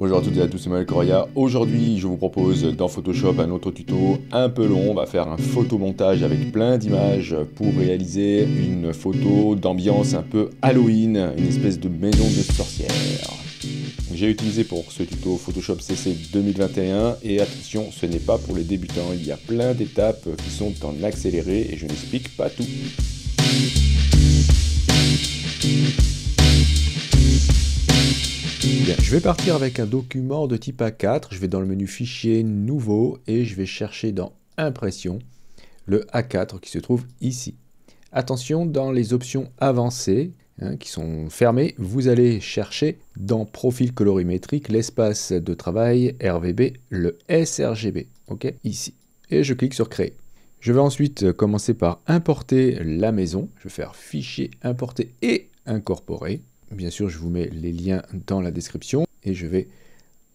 Bonjour à toutes et à tous, c'est Manuel Correa. Aujourd'hui, je vous propose dans Photoshop un autre tuto un peu long. On va faire un photomontage avec plein d'images pour réaliser une photo d'ambiance un peu Halloween, une espèce de maison de sorcière. J'ai utilisé pour ce tuto Photoshop CC 2021 et attention, ce n'est pas pour les débutants. Il y a plein d'étapes qui sont en accéléré et je n'explique pas tout. je vais partir avec un document de type A4. Je vais dans le menu Fichier, Nouveau, et je vais chercher dans Impression le A4 qui se trouve ici. Attention, dans les options avancées, hein, qui sont fermées, vous allez chercher dans Profil colorimétrique l'espace de travail RVB, le sRGB, ok, ici. Et je clique sur Créer. Je vais ensuite commencer par importer la maison. Je vais faire Fichier, Importer et Incorporer. Bien sûr, je vous mets les liens dans la description et je vais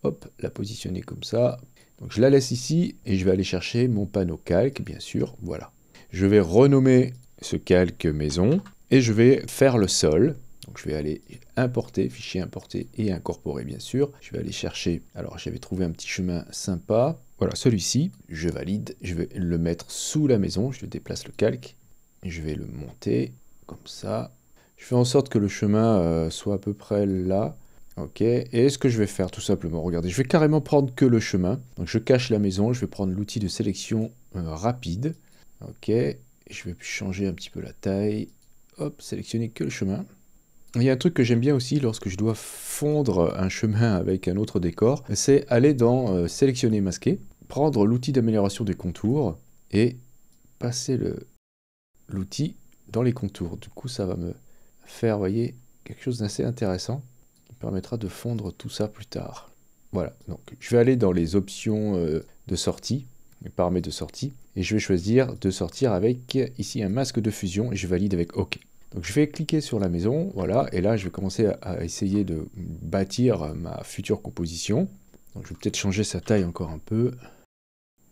hop, la positionner comme ça. Donc je la laisse ici et je vais aller chercher mon panneau calque, bien sûr, voilà. Je vais renommer ce calque maison et je vais faire le sol. Donc je vais aller importer, fichier importer et incorporer bien sûr. Je vais aller chercher, alors j'avais trouvé un petit chemin sympa. Voilà, celui-ci, je valide, je vais le mettre sous la maison, je déplace le calque, je vais le monter comme ça, je fais en sorte que le chemin euh, soit à peu près là. Ok, et ce que je vais faire tout simplement, regardez, je vais carrément prendre que le chemin. Donc je cache la maison, je vais prendre l'outil de sélection euh, rapide. Ok, je vais changer un petit peu la taille. Hop, sélectionner que le chemin. Il y a un truc que j'aime bien aussi lorsque je dois fondre un chemin avec un autre décor, c'est aller dans euh, sélectionner masquer, prendre l'outil d'amélioration des contours et passer l'outil dans les contours. Du coup, ça va me faire, voyez, quelque chose d'assez intéressant qui permettra de fondre tout ça plus tard. Voilà, donc je vais aller dans les options euh, de sortie, les paramètres de sortie, et je vais choisir de sortir avec ici un masque de fusion et je valide avec OK. Donc je vais cliquer sur la maison, voilà, et là je vais commencer à, à essayer de bâtir ma future composition. Donc je vais peut-être changer sa taille encore un peu.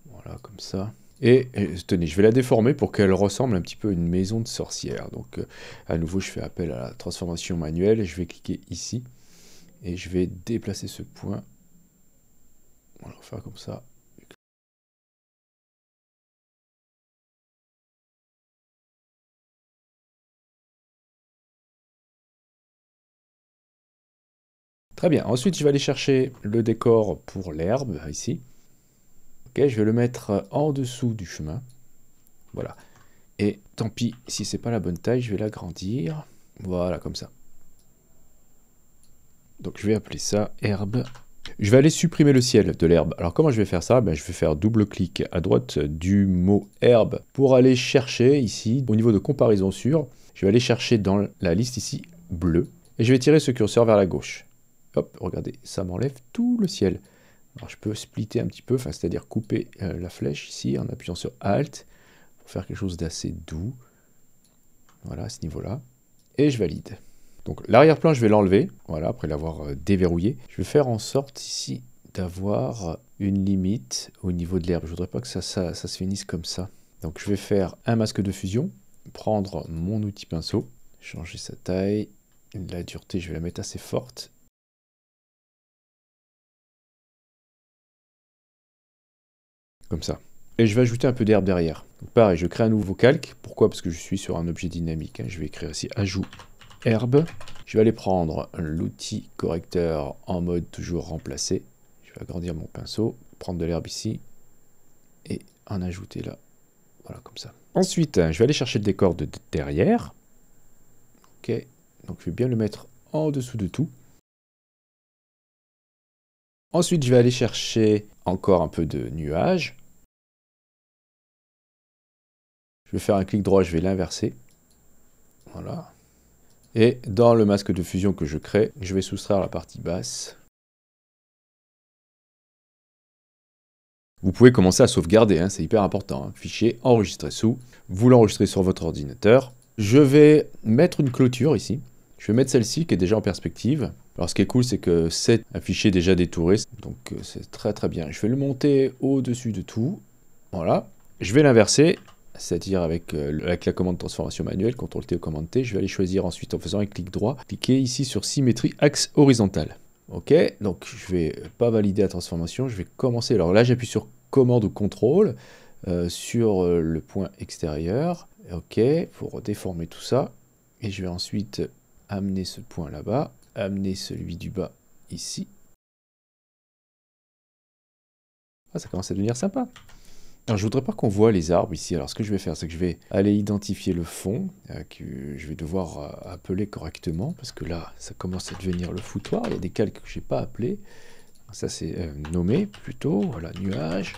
Voilà, comme ça. Et, tenez, je vais la déformer pour qu'elle ressemble un petit peu à une maison de sorcière. Donc euh, à nouveau, je fais appel à la transformation manuelle et je vais cliquer ici. Et je vais déplacer ce point. On va faire comme ça. Très bien, ensuite je vais aller chercher le décor pour l'herbe ici. Ok, je vais le mettre euh, en dessous du chemin. Voilà. Et tant pis, si c'est pas la bonne taille, je vais l'agrandir. Voilà, comme ça. Donc je vais appeler ça herbe. Je vais aller supprimer le ciel de l'herbe. Alors comment je vais faire ça ben, Je vais faire double clic à droite du mot herbe pour aller chercher ici, au niveau de comparaison sur, je vais aller chercher dans la liste ici bleu et je vais tirer ce curseur vers la gauche. Hop, regardez, ça m'enlève tout le ciel. Alors je peux splitter un petit peu, c'est-à-dire couper euh, la flèche ici en appuyant sur Alt pour faire quelque chose d'assez doux. Voilà, à ce niveau-là. Et je valide. Donc l'arrière-plan, je vais l'enlever, voilà, après l'avoir euh, déverrouillé. Je vais faire en sorte ici d'avoir euh, une limite au niveau de l'herbe. Je voudrais pas que ça se finisse comme ça. Donc je vais faire un masque de fusion, prendre mon outil pinceau, changer sa taille, la dureté je vais la mettre assez forte, Comme ça. Et je vais ajouter un peu d'herbe derrière. pareil, je crée un nouveau calque. Pourquoi Parce que je suis sur un objet dynamique. Hein. Je vais écrire ici ajout herbe. Je vais aller prendre l'outil correcteur en mode toujours remplacé. Je vais agrandir mon pinceau, prendre de l'herbe ici et en ajouter là. Voilà, comme ça. Ensuite, je vais aller chercher le décor de derrière. Ok, donc je vais bien le mettre en dessous de tout. Ensuite, je vais aller chercher encore un peu de nuages. Je vais faire un clic droit, je vais l'inverser. Voilà. Et dans le masque de fusion que je crée, je vais soustraire la partie basse. Vous pouvez commencer à sauvegarder, hein, c'est hyper important. Hein. Fichier, enregistrer sous, vous l'enregistrez sur votre ordinateur. Je vais mettre une clôture ici. Je vais mettre celle-ci qui est déjà en perspective. Alors ce qui est cool, c'est que c'est affiché fichier déjà détouré, donc euh, c'est très très bien. Je vais le monter au-dessus de tout, voilà. Je vais l'inverser c'est-à-dire euh, avec, la commande transformation manuelle, CTRL T ou commande T, je vais aller choisir ensuite en faisant un clic droit, cliquer ici sur symétrie axe horizontal. Ok, donc je ne vais euh, pas valider la transformation, je vais commencer. Alors là j'appuie sur commande ou contrôle euh, sur le point extérieur, ok, pour déformer tout ça. Et je vais ensuite amener ce point là-bas, amener celui du bas ici. Ah, ça commence à devenir sympa. Alors, je voudrais pas qu'on voit les arbres ici. Alors, ce que je vais faire, c'est que je vais aller identifier le fond euh, que je vais devoir euh, appeler correctement parce que là, ça commence à devenir le foutoir. Il y a des calques que je n'ai pas appelés. Ça, c'est euh, nommé plutôt. Voilà, nuage.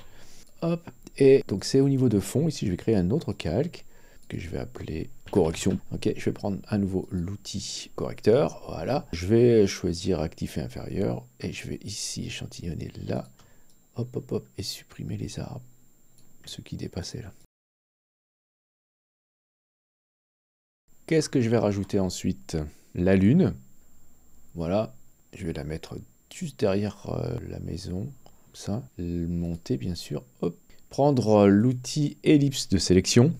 Hop. Et donc, c'est au niveau de fond. Ici, je vais créer un autre calque que je vais appeler correction. Ok, je vais prendre à nouveau l'outil correcteur. Voilà. Je vais choisir actif et inférieur et je vais ici échantillonner là. Hop, hop, hop et supprimer les arbres ce qui dépassait là. Qu'est-ce que je vais rajouter ensuite La lune. Voilà, je vais la mettre juste derrière euh, la maison. Comme ça, monter bien sûr. Prendre euh, l'outil ellipse de sélection,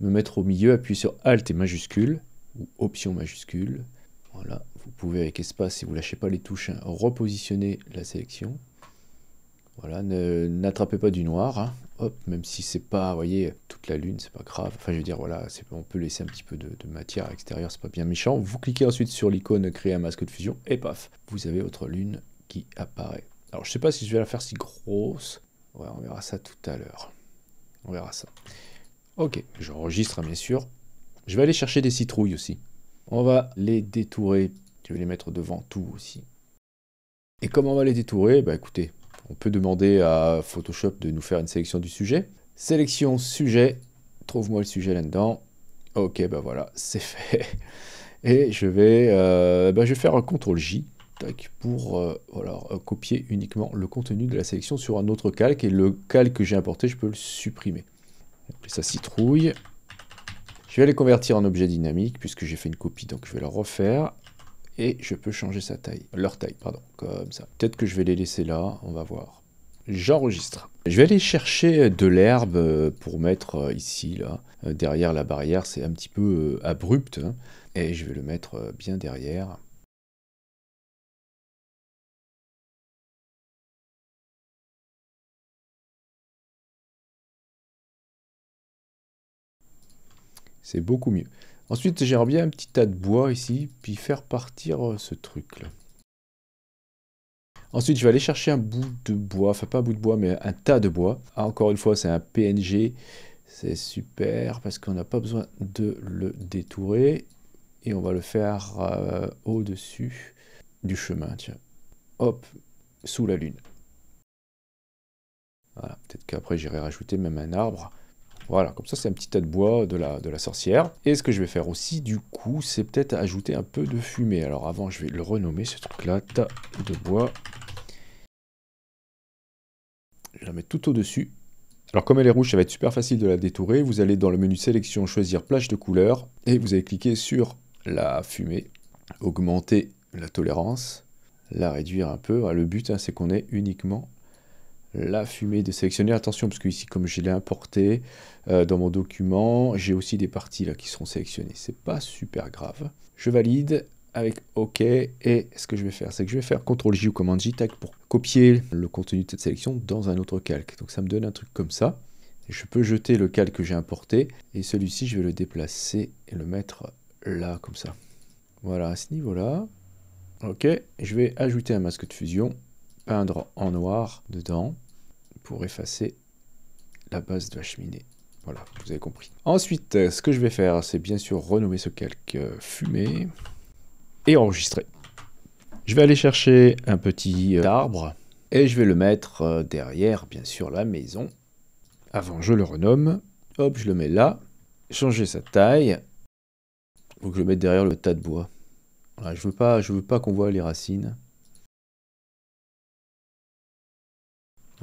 me mettre au milieu, appuyer sur Alt et majuscule, ou option majuscule. Voilà, vous pouvez avec espace, si vous lâchez pas les touches, hein, repositionner la sélection. Voilà, n'attrapez pas du noir, hein hop, même si c'est pas, vous voyez, toute la lune, c'est pas grave. Enfin, je veux dire, voilà, on peut laisser un petit peu de, matière à l'extérieur, c'est pas bien méchant. Vous cliquez ensuite sur l'icône créer un masque de fusion et paf, vous avez votre lune qui apparaît. Alors, je sais pas si je vais la faire si grosse. Ouais, on verra ça tout à l'heure. On verra ça. Ok, j'enregistre, bien sûr. Je vais aller chercher des citrouilles aussi. On va les détourer. Je vais les mettre devant tout aussi. Et comment on va les détourer Bah écoutez, on peut demander à Photoshop de nous faire une sélection du sujet. Sélection sujet, trouve-moi le sujet là-dedans. Ok, ben voilà, c'est fait. Et je vais, euh, bah, je vais faire un CTRL-J pour euh, copier uniquement le contenu de la sélection sur un autre calque. Et le calque que j'ai importé, je peux le supprimer. ça citrouille. Je vais les convertir en objet dynamique puisque j'ai fait une copie, donc je vais la refaire et je peux changer sa taille, leur taille, pardon, comme ça. Peut-être que je vais les laisser là, on va voir. J'enregistre. Je vais aller chercher euh, de l'herbe euh, pour mettre euh, ici, là, derrière la barrière. C'est un petit peu abrupt. Hein. et je vais le mettre bien derrière. C'est beaucoup mieux. Ensuite, j'ai bien un petit tas de bois ici, puis faire partir euh, ce truc là. Ensuite, je vais aller chercher un bout de bois, enfin pas un bout de bois, mais un tas de bois. Ah, encore une fois, c'est un PNG, c'est super parce qu'on n'a pas besoin de le détourer. Et on va le faire euh, au-dessus du chemin, tiens. Hop, sous la lune. Voilà, peut-être qu'après j'irai rajouter même un arbre. Voilà, comme ça c'est un petit tas de bois de la, sorcière. Et ce que je vais faire aussi du coup, c'est peut-être ajouter un peu de fumée. Alors avant, je vais le renommer ce truc-là, tas de bois. Je vais la mettre tout au-dessus. Alors comme elle est rouge, ça va être super facile de la détourer. Vous allez dans le menu sélection, choisir plage de couleur, et vous allez cliquer sur la fumée, augmenter la tolérance, la réduire un peu. Ah, le but, hein, c'est qu'on ait uniquement la fumée de sélectionner Attention, parce que ici, comme je l'ai importé euh, dans mon document, j'ai aussi des parties là qui seront sélectionnées. C'est pas super grave. Je valide avec OK. Et ce que je vais faire, c'est que je vais faire CTRL-J ou Command-J tac pour copier le contenu de cette sélection dans un autre calque. Donc ça me donne un truc comme ça. Je peux jeter le calque que j'ai importé et celui-ci, je vais le déplacer et le mettre là, comme ça. Voilà, à ce niveau-là. OK, je vais ajouter un masque de fusion, peindre en noir dedans pour effacer la base de la cheminée. Voilà, vous avez compris. Ensuite, euh, ce que je vais faire, c'est bien sûr renommer ce calque euh, fumée et enregistrer. Je vais aller chercher un petit euh, arbre et je vais le mettre derrière, bien sûr, la maison. Avant, je le renomme. Hop, je le mets là. Changer sa taille. que je le mette derrière le tas de bois. je veux pas, je veux pas qu'on voit les racines.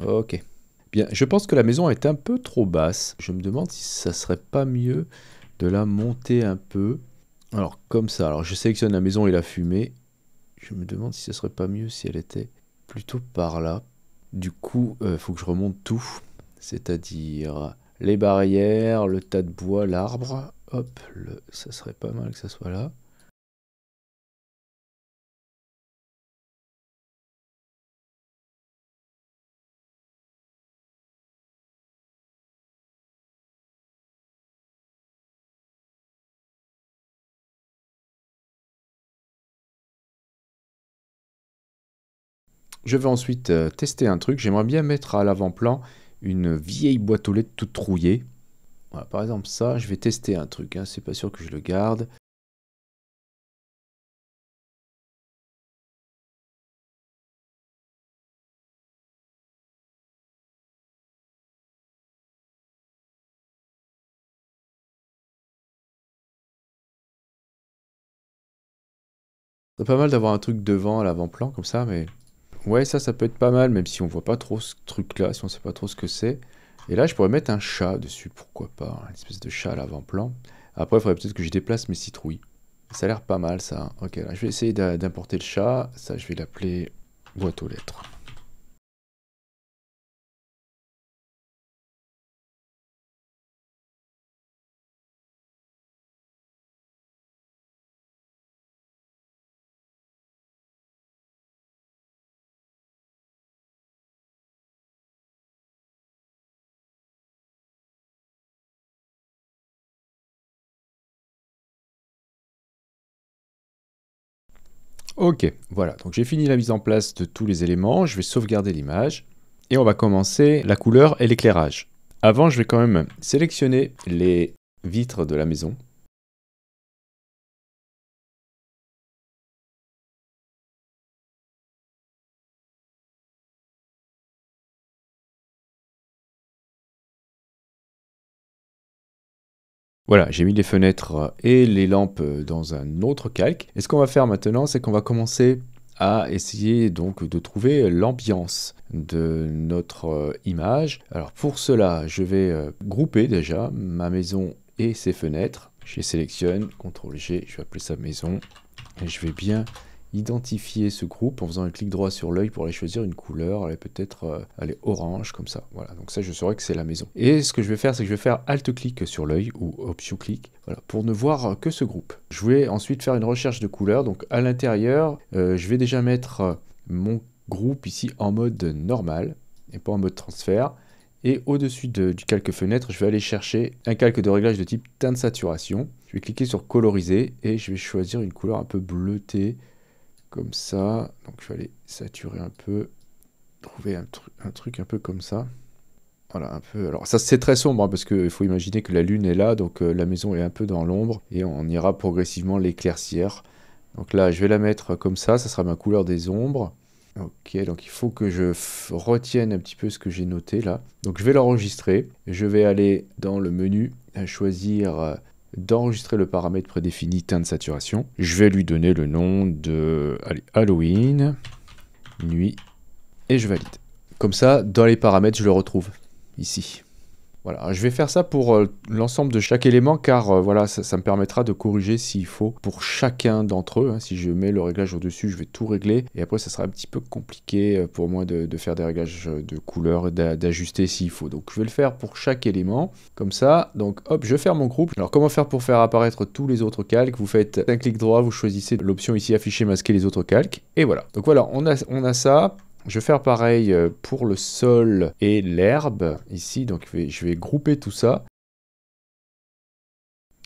Ok. Bien, je pense que la maison est un peu trop basse. Je me demande si ça serait pas mieux de la monter un peu. Alors, comme ça. Alors, je sélectionne la maison et la fumée. Je me demande si ça serait pas mieux si elle était plutôt par là. Du coup, il euh, faut que je remonte tout. C'est-à-dire les barrières, le tas de bois, l'arbre. Hop, ça serait pas mal que ça soit là. Je vais ensuite euh, tester un truc. J'aimerais bien mettre à l'avant-plan une vieille boîte aux lettres toute trouillée. Voilà, par exemple, ça, je vais tester un truc. Hein. C'est pas sûr que je le garde. C'est pas mal d'avoir un truc devant à l'avant-plan comme ça, mais Ouais, ça, ça peut être pas mal, même si on voit pas trop ce truc-là, si on sait pas trop ce que c'est. Et là, je pourrais mettre un chat dessus, pourquoi pas, hein, une espèce de chat à l'avant-plan. Après, il faudrait peut-être que je déplace mes citrouilles. Ça a l'air pas mal, ça. Hein. Ok, là, je vais essayer d'importer le chat. Ça, je vais l'appeler boîte aux lettres. Ok, voilà, donc j'ai fini la mise en place de tous les éléments, je vais sauvegarder l'image, et on va commencer la couleur et l'éclairage. Avant, je vais quand même sélectionner les vitres de la maison, Voilà, j'ai mis les fenêtres et les lampes dans un autre calque. Et ce qu'on va faire maintenant, c'est qu'on va commencer à essayer donc de trouver l'ambiance de notre euh, image. Alors pour cela, je vais euh, grouper déjà ma maison et ses fenêtres. Je sélectionne, CTRL G, je vais appeler ça maison. Et je vais bien identifier ce groupe en faisant un clic droit sur l'œil pour aller choisir une couleur, elle est peut-être elle euh, orange comme ça. Voilà, donc ça je saurais que c'est la maison. Et ce que je vais faire, c'est que je vais faire alt-clic sur l'œil ou option-clic voilà, pour ne voir que ce groupe. Je vais ensuite faire une recherche de couleurs, donc à l'intérieur, euh, je vais déjà mettre euh, mon groupe ici en mode normal et pas en mode transfert. Et au-dessus du calque fenêtre, je vais aller chercher un calque de réglage de type teinte saturation. Je vais cliquer sur coloriser et je vais choisir une couleur un peu bleutée comme ça. Donc je vais aller saturer un peu, trouver un, truc un peu comme ça. Voilà, un peu. Alors ça c'est très sombre hein, parce qu'il faut imaginer que la lune est là, donc euh, la maison est un peu dans l'ombre et on ira progressivement l'éclaircir. Donc là je vais la mettre comme ça, ça sera ma couleur des ombres. Ok, donc il faut que je retienne un petit peu ce que j'ai noté là. Donc je vais l'enregistrer. Je vais aller dans le menu, choisir euh, d'enregistrer le paramètre prédéfini teint de saturation. Je vais lui donner le nom de Halloween, nuit, et je valide. Comme ça, dans les paramètres, je le retrouve ici. Voilà, je vais faire ça pour euh, l'ensemble de chaque élément car euh, voilà, ça, me permettra de corriger s'il faut pour chacun d'entre eux. Hein. Si je mets le réglage au-dessus, je vais tout régler et après ça sera un petit peu compliqué euh, pour moi de, faire des réglages de couleurs, d'ajuster s'il faut. Donc je vais le faire pour chaque élément comme ça. Donc hop, je ferme mon groupe. Alors comment faire pour faire apparaître tous les autres calques Vous faites un clic droit, vous choisissez l'option ici afficher, masquer les autres calques et voilà. Donc voilà, on a, on a ça. Je vais faire pareil euh, pour le sol et l'herbe ici, donc je vais, grouper tout ça.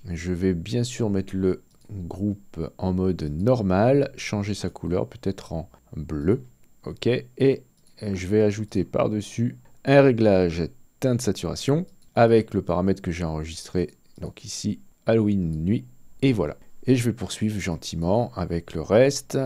Je vais bien sûr mettre le groupe en mode normal, changer sa couleur peut-être en bleu. Ok, et je vais ajouter par-dessus un réglage teinte saturation avec le paramètre que j'ai enregistré, donc ici Halloween nuit, et voilà. Et je vais poursuivre gentiment avec le reste.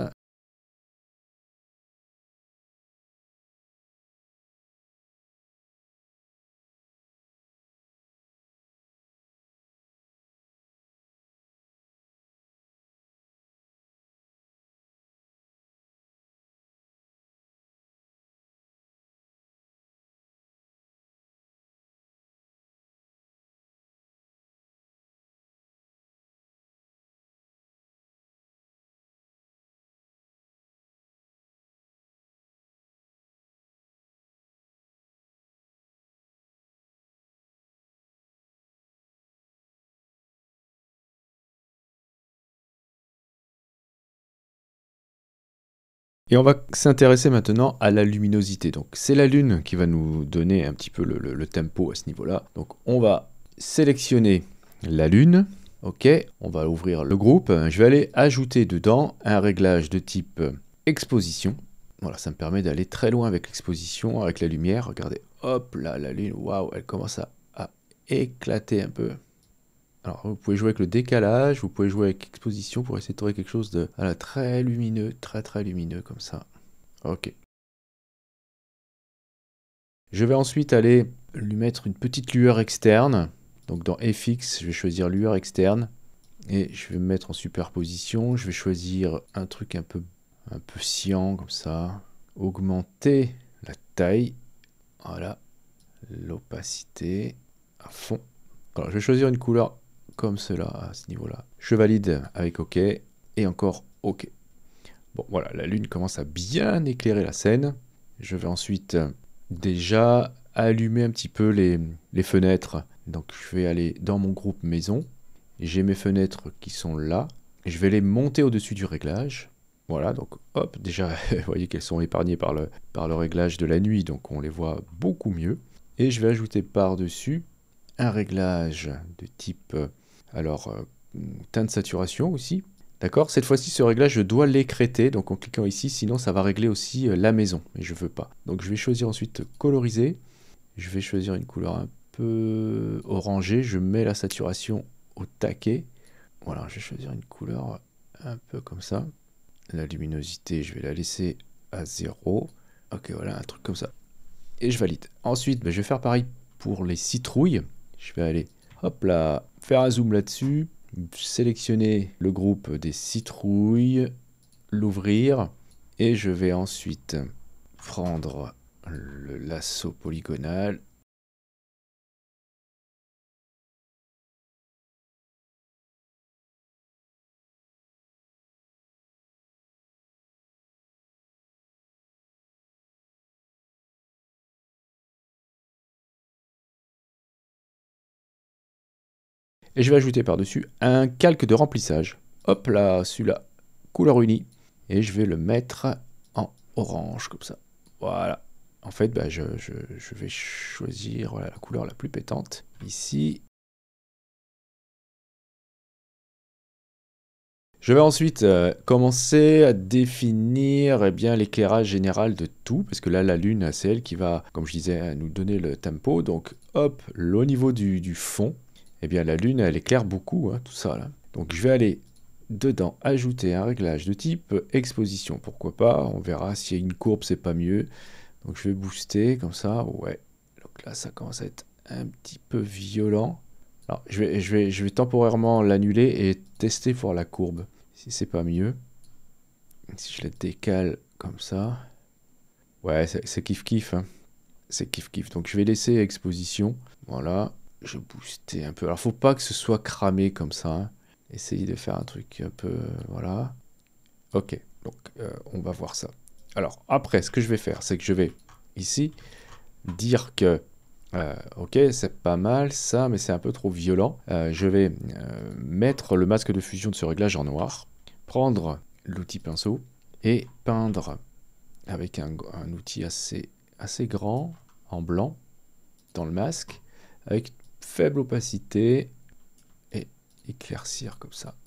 Et on va s'intéresser maintenant à la luminosité. Donc c'est la Lune qui va nous donner un petit peu le, tempo à ce niveau-là. Donc on va sélectionner la Lune. Ok, on va ouvrir le groupe. Je vais aller ajouter dedans un réglage de type exposition. Voilà, ça me permet d'aller très loin avec l'exposition, avec la lumière. Regardez, hop là, la lune, waouh, elle commence à éclater un peu. Alors, vous pouvez jouer avec le décalage, vous pouvez jouer avec exposition pour essayer de trouver quelque chose de très lumineux, très très lumineux comme ça. Ok. Je vais ensuite aller lui mettre une petite lueur externe. Donc dans FX, je vais choisir lueur externe. Et je vais me mettre en superposition. Je vais choisir un truc un peu, un peu cyan comme ça. Augmenter la taille. Voilà. L'opacité à fond. Alors, je vais choisir une couleur comme cela à ce niveau-là. Je valide avec OK et encore OK. Bon, voilà, la lune commence à bien éclairer la scène. Je vais ensuite euh, déjà allumer un petit peu les, fenêtres. Donc, je vais aller dans mon groupe maison. J'ai mes fenêtres qui sont là. Je vais les monter au-dessus du réglage. Voilà, donc hop, déjà, vous voyez qu'elles sont épargnées par le, par le réglage de la nuit, donc on les voit beaucoup mieux. Et je vais ajouter par-dessus un réglage de type euh, alors, euh, teinte, teint de saturation aussi. D'accord Cette fois-ci, ce réglage, je dois l'écréter. Donc, en cliquant ici, sinon, ça va régler aussi euh, la maison. Mais je veux pas. Donc, je vais choisir ensuite coloriser. Je vais choisir une couleur un peu orangée. Je mets la saturation au taquet. Voilà, je vais choisir une couleur un peu comme ça. La luminosité, je vais la laisser à 0. Ok, voilà, un truc comme ça. Et je valide. Ensuite, ben, je vais faire pareil pour les citrouilles. Je vais aller Hop là, faire un zoom là-dessus, sélectionner le groupe des citrouilles, l'ouvrir, et je vais ensuite prendre le lasso polygonal Et je vais ajouter par-dessus un calque de remplissage. Hop là, celui-là, couleur unie. Et je vais le mettre en orange, comme ça. Voilà. En fait, bah, je, vais choisir la couleur la plus pétante. Ici. Je vais ensuite euh, commencer à définir eh bien l'éclairage général de tout, parce que là, la lune, c'est elle qui va, comme je disais, nous donner le tempo. Donc, hop, au niveau du fond, eh bien la lune, elle éclaire beaucoup, hein, tout ça là. Donc je vais aller dedans ajouter un réglage de type exposition, pourquoi pas, on verra s'il y a une courbe, c'est pas mieux. Donc je vais booster comme ça, ouais. Donc là, ça commence à être un petit peu violent. Alors je vais, je vais, je vais temporairement l'annuler et tester pour la courbe, si c'est pas mieux. Si je la décale comme ça, ouais, c'est kiff kiff. C'est kiff hein. kiff. Donc je vais laisser exposition, voilà je boostais un peu. Alors, faut pas que ce soit cramé comme ça. Essayez de faire un truc un peu. Euh, voilà. Ok, donc euh, on va voir ça. Alors, après, ce que je vais faire, c'est que je vais ici dire que. Euh, ok, c'est pas mal ça, mais c'est un peu trop violent. je vais mettre le masque de fusion de ce réglage en noir, prendre l'outil pinceau et peindre avec un, outil assez, assez grand en blanc dans le masque avec faible opacité et éclaircir comme ça.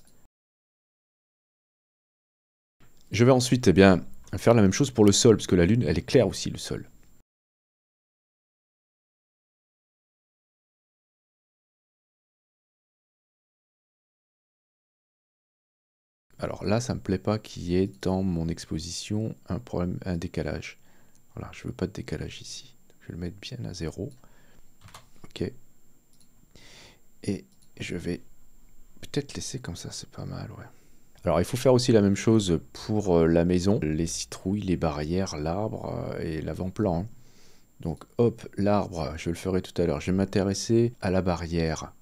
Je vais ensuite eh bien, faire la même chose pour le sol, parce que la lune, elle est claire aussi, le sol. Alors là, ça ne me plaît pas qu'il y ait dans mon exposition un problème, un décalage. Voilà, je ne veux pas de décalage ici. Je vais le mettre bien à zéro. Ok. Et je vais peut-être laisser comme ça, c'est pas mal, ouais. Alors il faut faire aussi la même chose pour euh, la maison, les citrouilles, les barrières, l'arbre euh, et l'avant-plan. Hein. Donc hop, l'arbre, je le ferai tout à l'heure. Je vais m'intéresser à la barrière.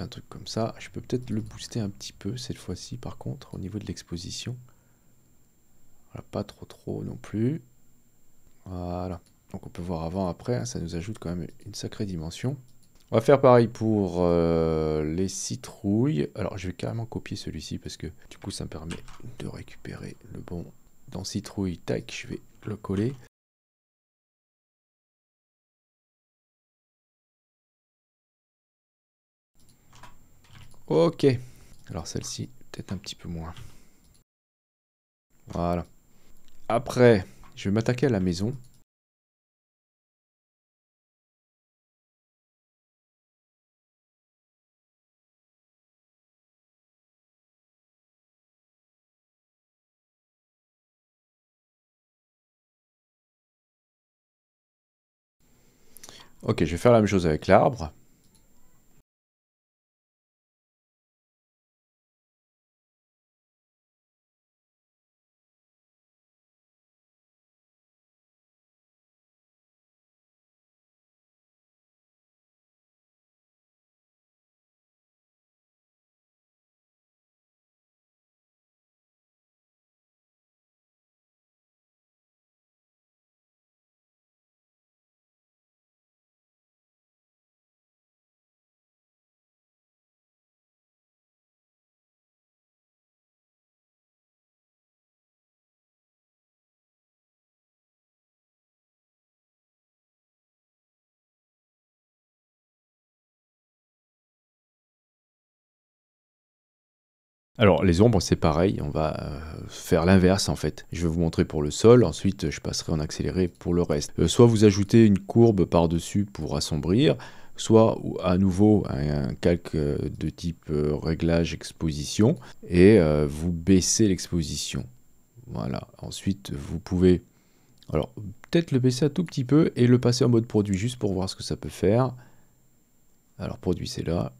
un truc comme ça. Je peux peut-être le booster un petit peu cette fois-ci, par contre, au niveau de l'exposition. pas trop trop non plus. Voilà. Donc on peut voir avant, après, hein, ça nous ajoute quand même une sacrée dimension. On va faire pareil pour euh, les citrouilles. Alors je vais carrément copier celui-ci parce que du coup ça me permet de récupérer le bon. Dans citrouille, tac, je vais le coller. Ok. Alors celle-ci, peut-être un petit peu moins. Voilà. Après, je vais m'attaquer à la maison. Ok, je vais faire la même chose avec l'arbre. Alors les ombres c'est pareil, on va euh, faire l'inverse en fait. Je vais vous montrer pour le sol, ensuite je passerai en accéléré pour le reste. Euh, soit vous ajoutez une courbe par-dessus pour assombrir, soit à nouveau un calque euh, de type réglage exposition et vous baissez l'exposition. Voilà, ensuite vous pouvez alors peut-être le baisser un tout petit peu et le passer en mode produit juste pour voir ce que ça peut faire. Alors produit c'est là,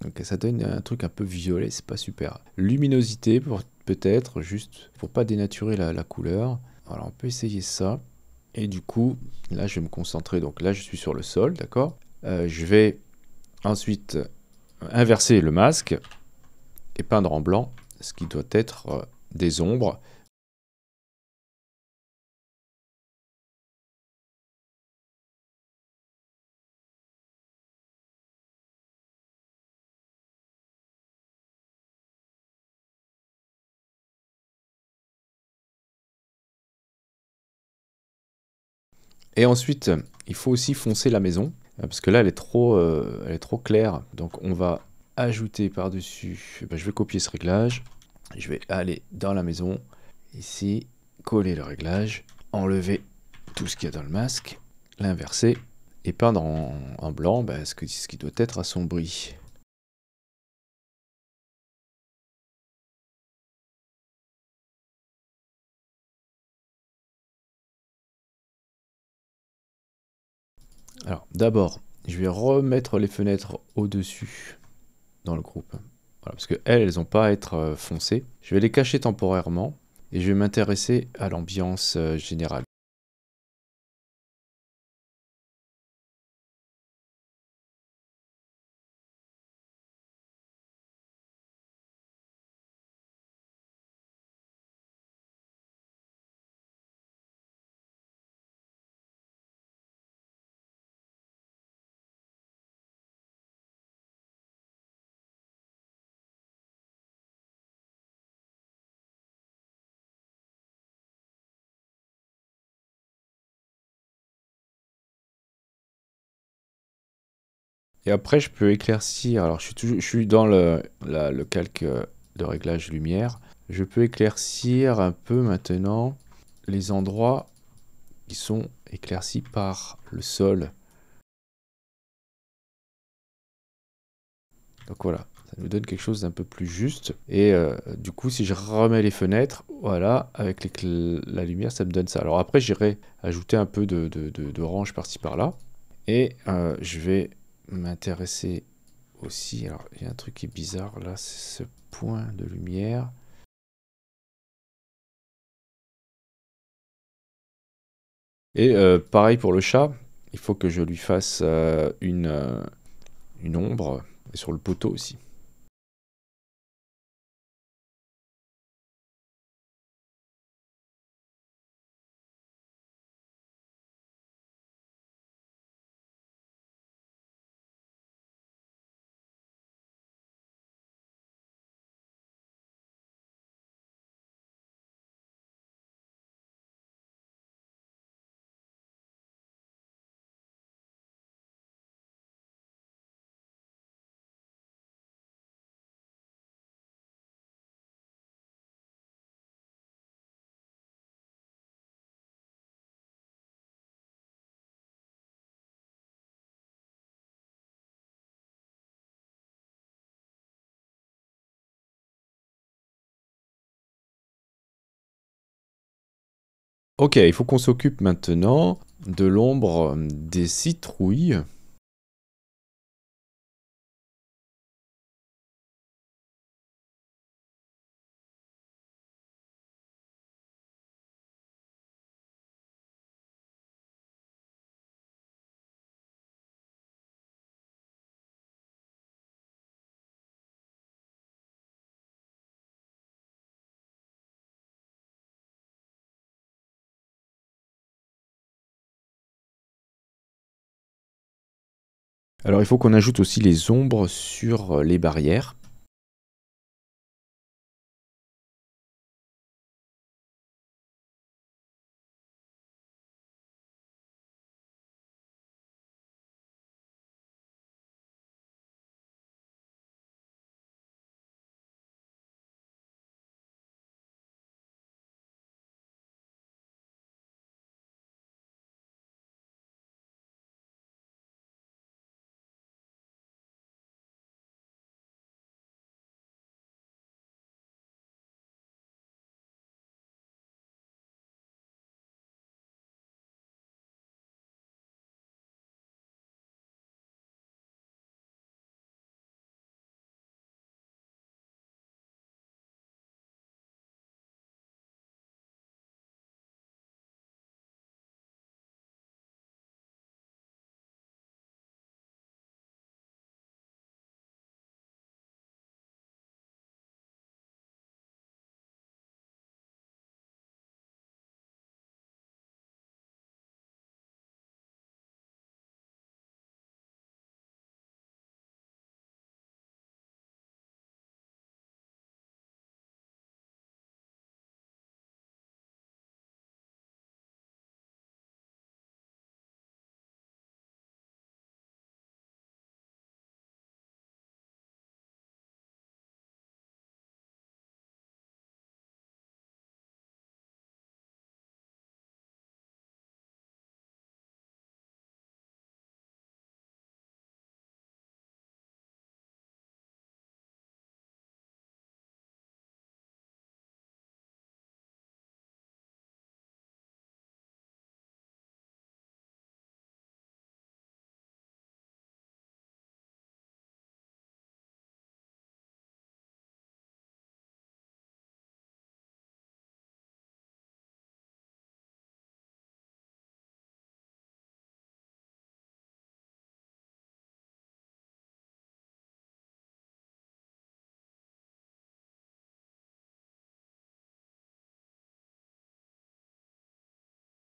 donc ça donne un truc un peu violet, c'est pas super. Luminosité peut-être, juste pour pas dénaturer la, couleur. Voilà, on peut essayer ça. Et du coup, là je vais me concentrer. Donc là je suis sur le sol, d'accord euh, Je vais ensuite inverser le masque et peindre en blanc ce qui doit être euh, des ombres. Et ensuite, il faut aussi foncer la maison, euh, parce que là, elle est trop, euh, elle est trop claire. Donc on va ajouter par-dessus, eh ben, je vais copier ce réglage, je vais aller dans la maison, ici, coller le réglage, enlever tout ce qu'il y a dans le masque, l'inverser, et peindre en, blanc ben, ce, que, ce qui doit être assombri. Alors, d'abord, je vais remettre les fenêtres au-dessus dans le groupe. parce que elles, elles n'ont pas à être euh, foncées. Je vais les cacher temporairement et je vais m'intéresser à l'ambiance euh, générale. Et après, je peux éclaircir. Alors, je suis, dans le, calque de réglage lumière. Je peux éclaircir un peu maintenant les endroits qui sont éclaircis par le sol. Donc voilà, ça nous donne quelque chose d'un peu plus juste. Et euh, du coup, si je remets les fenêtres, voilà, avec la lumière, ça me donne ça. Alors après, j'irai ajouter un peu d'orange de, par-ci par-là. Et euh, je vais m'intéresser aussi. Alors, il y a un truc qui est bizarre là, c'est ce point de lumière. Et euh, pareil pour le chat, il faut que je lui fasse euh, une, euh, une ombre sur le poteau aussi. Ok, il faut qu'on s'occupe maintenant de l'ombre euh, des citrouilles. Alors il faut qu'on ajoute aussi les ombres sur les barrières.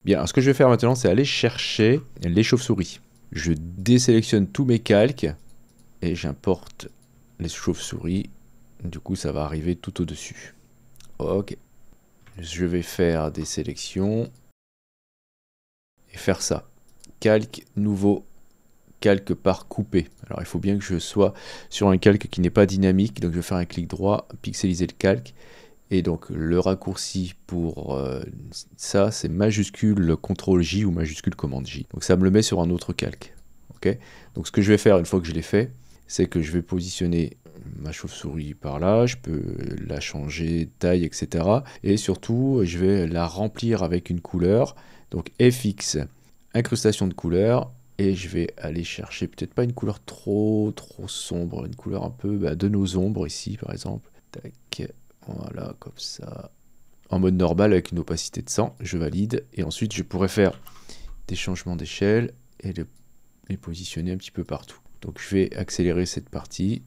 Bien, alors ce que je vais faire maintenant, c'est aller chercher les chauves-souris. Je désélectionne tous mes calques et j'importe les chauves-souris. Du coup, ça va arriver tout au-dessus. Ok. Je vais faire des sélections et faire ça. Calque nouveau, calque par coupé. Alors, il faut bien que je sois sur un calque qui n'est pas dynamique. Donc, je vais faire un clic droit, pixeliser le calque et donc le raccourci pour euh, ça, c'est majuscule CTRL J ou majuscule commande J. Donc ça me le met sur un autre calque. ok donc ce que je vais faire une fois que je l'ai fait, c'est que je vais positionner ma chauve-souris par là, je peux la changer taille, etc. Et surtout, je vais la remplir avec une couleur. Donc FX, incrustation de couleur, et je vais aller chercher peut-être pas une couleur trop trop sombre, une couleur un peu bah, de nos ombres ici par exemple. Tac, voilà, comme ça. En mode normal avec une opacité de 100, je valide. Et ensuite, je pourrais faire des changements d'échelle et les positionner un petit peu partout. Donc je vais accélérer cette partie.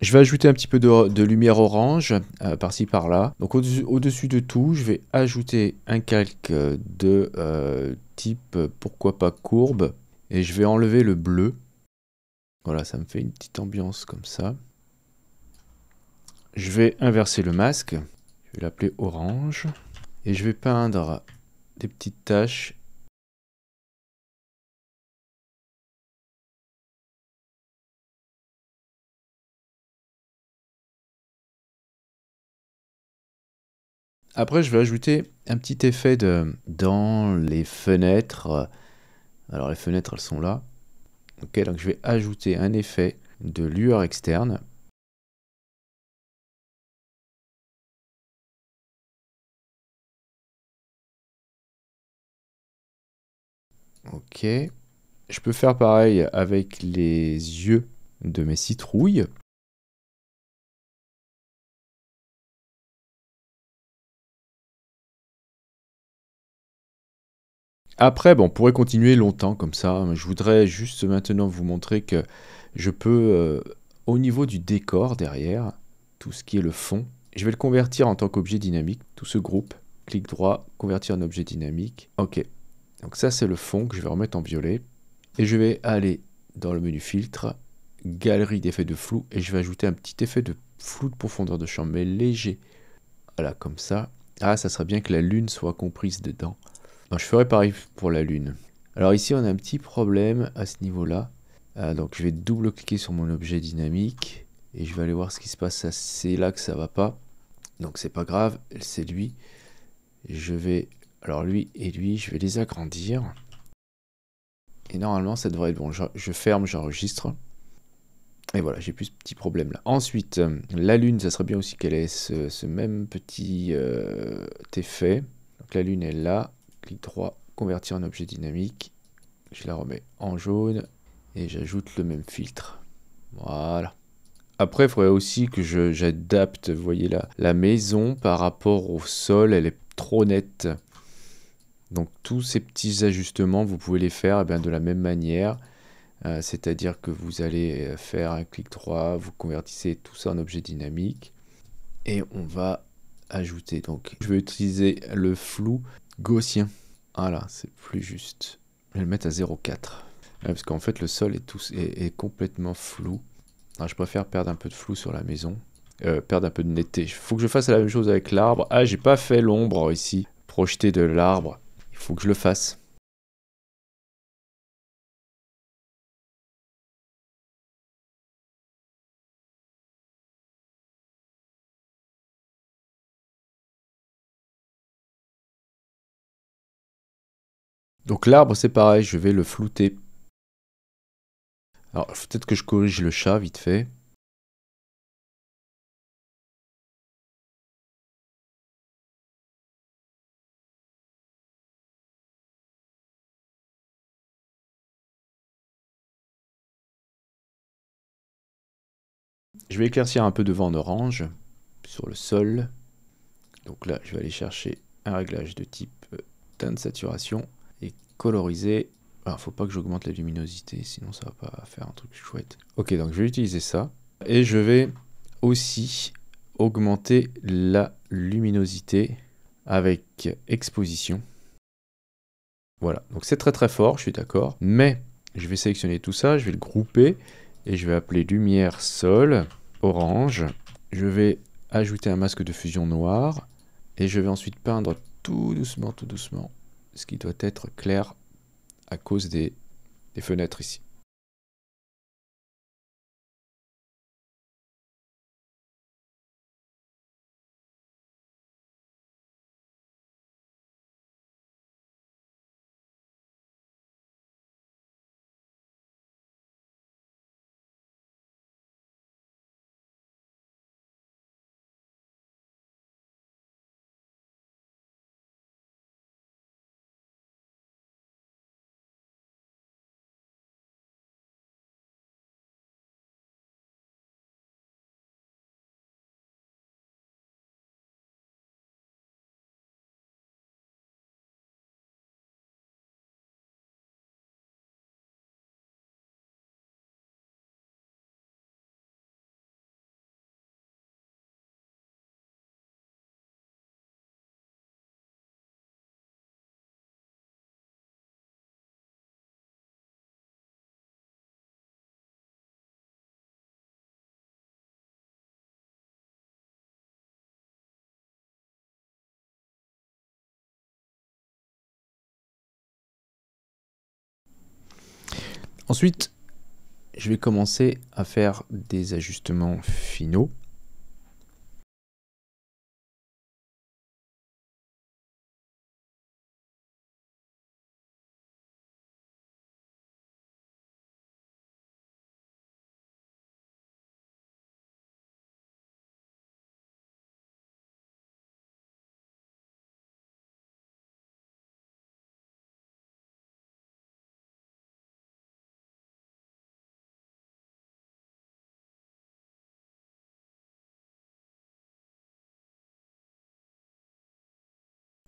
Je vais ajouter un petit peu de, lumière orange euh, par-ci par-là. Donc au-dessus de tout, je vais ajouter un calque de euh, type pourquoi pas courbe et je vais enlever le bleu. Voilà, ça me fait une petite ambiance comme ça. Je vais inverser le masque, je vais l'appeler orange et je vais peindre des petites taches Après, je vais ajouter un petit effet de dans les fenêtres. Alors les fenêtres, elles sont là. Ok, donc je vais ajouter un effet de lueur externe. Ok. Je peux faire pareil avec les yeux de mes citrouilles. Après, bon, on pourrait continuer longtemps comme ça. mais Je voudrais juste maintenant vous montrer que je peux, euh, au niveau du décor derrière, tout ce qui est le fond, je vais le convertir en tant qu'objet dynamique, tout ce groupe. Clic droit, convertir en objet dynamique. OK. Donc ça, c'est le fond que je vais remettre en violet. Et je vais aller dans le menu filtre, galerie d'effets de flou, et je vais ajouter un petit effet de flou de profondeur de champ, mais léger. Voilà, comme ça. Ah, ça serait bien que la lune soit comprise dedans je ferai pareil pour la Lune. Alors ici, on a un petit problème à ce niveau-là. Euh, donc je vais double-cliquer sur mon objet dynamique et je vais aller voir ce qui se passe. C'est là que ça va pas. Donc c'est pas grave, c'est lui. Je vais... Alors lui et lui, je vais les agrandir. Et normalement, ça devrait être bon. Je, ferme, j'enregistre. Et voilà, j'ai plus ce petit problème là. Ensuite, euh, la lune, ça serait bien aussi qu'elle ait ce, même petit euh, effet. Donc la lune est là clic droit, convertir en objet dynamique. Je la remets en jaune et j'ajoute le même filtre. Voilà. Après, il faudrait aussi que j'adapte, voyez là, la maison par rapport au sol, elle est trop nette. Donc tous ces petits ajustements, vous pouvez les faire eh bien, de la même manière. Euh, c'est-à-dire que vous allez euh, faire un clic droit, vous convertissez tout ça en objet dynamique. Et on va ajouter. Donc je vais utiliser le flou gaussien. Voilà, ah c'est plus juste. Je vais le mettre à 0,4. parce qu'en fait, le sol est, tout, est, complètement flou. Ah, je préfère perdre un peu de flou sur la maison. Euh, perdre un peu de netteté. Il faut que je fasse la même chose avec l'arbre. Ah, j'ai pas fait l'ombre ici. Projeter de l'arbre. Il faut que je le fasse. Donc l'arbre, c'est pareil, je vais le flouter. Alors peut-être que je corrige le chat vite fait. Je vais éclaircir un peu devant en orange sur le sol. Donc là, je vais aller chercher un réglage de type euh, teint de saturation coloriser. Alors, ah, faut pas que j'augmente la luminosité, sinon ça va pas faire un truc chouette. Ok, donc je vais utiliser ça. Et je vais aussi augmenter la luminosité avec exposition. Voilà, donc c'est très très fort, je suis d'accord. Mais je vais sélectionner tout ça, je vais le grouper et je vais appeler lumière sol orange. Je vais ajouter un masque de fusion noir et je vais ensuite peindre tout doucement, tout doucement ce qui doit être clair à cause des, des fenêtres ici. Ensuite, je vais commencer à faire des ajustements finaux.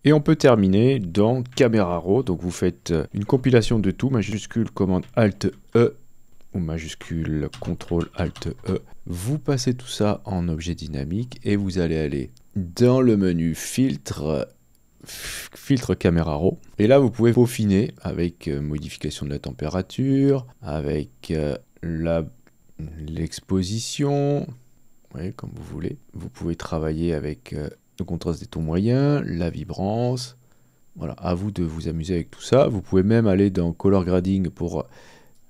Et on peut terminer dans Camera Raw. Donc vous faites euh, une compilation de tout, majuscule commande Alt E ou majuscule contrôle, ALT E. Vous passez tout ça en objet dynamique et vous allez aller dans le menu filtre filtre Camera RAW. Et là, vous pouvez peaufiner avec euh, modification de la température, avec euh, l'exposition. l'exposition, voyez, comme vous voulez. Vous pouvez travailler avec le contraste des tons moyens, la vibrance. Voilà, à vous de vous amuser avec tout ça. Vous pouvez même aller dans Color Grading pour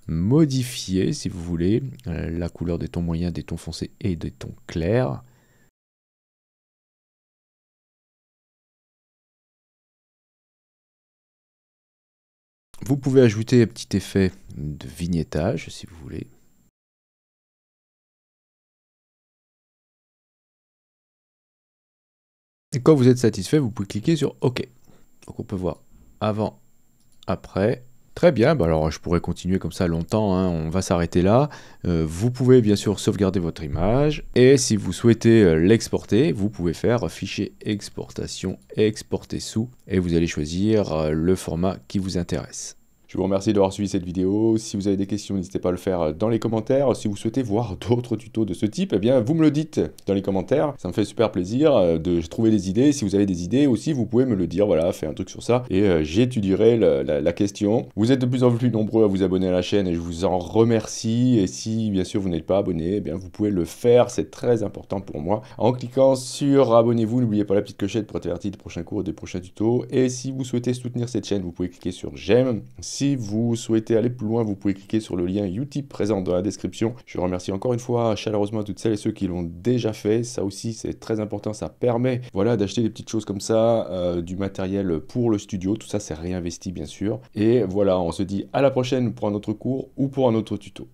modifier, si vous voulez, euh, la couleur des tons moyens, des tons foncés et des tons clairs. Vous pouvez ajouter un petit effet de vignettage, si vous voulez. Et quand vous êtes satisfait, vous pouvez cliquer sur OK. Donc on peut voir avant, après. Très bien, bah, alors je pourrais continuer comme ça longtemps, hein. on va s'arrêter là. Euh, vous pouvez bien sûr sauvegarder votre image et si vous souhaitez euh, l'exporter, vous pouvez faire fichier exportation, exporter sous et vous allez choisir euh, le format qui vous intéresse. Je vous remercie d'avoir suivi cette vidéo. Si vous avez des questions, n'hésitez pas à le faire dans les commentaires. Si vous souhaitez voir d'autres tutos de ce type, eh bien, vous me le dites dans les commentaires. Ça me fait super plaisir euh, de trouver des idées. Si vous avez des idées aussi, vous pouvez me le dire. Voilà, fais un truc sur ça et euh, j'étudierai la, question. Vous êtes de plus en plus nombreux à vous abonner à la chaîne et je vous en remercie. Et si, bien sûr, vous n'êtes pas abonné, eh bien, vous pouvez le faire. C'est très important pour moi. En cliquant sur abonnez-vous, n'oubliez pas la petite clochette pour être averti des prochains cours et des prochains tutos. Et si vous souhaitez soutenir cette chaîne, vous pouvez cliquer sur j'aime. Si vous souhaitez aller plus loin, vous pouvez cliquer sur le lien Utip présent dans la description. Je remercie encore une fois chaleureusement toutes celles et ceux qui l'ont déjà fait. Ça aussi, c'est très important. Ça permet voilà, d'acheter des petites choses comme ça, euh, du matériel pour le studio. Tout ça, c'est réinvesti, bien sûr. Et voilà, on se dit à la prochaine pour un autre cours ou pour un autre tuto.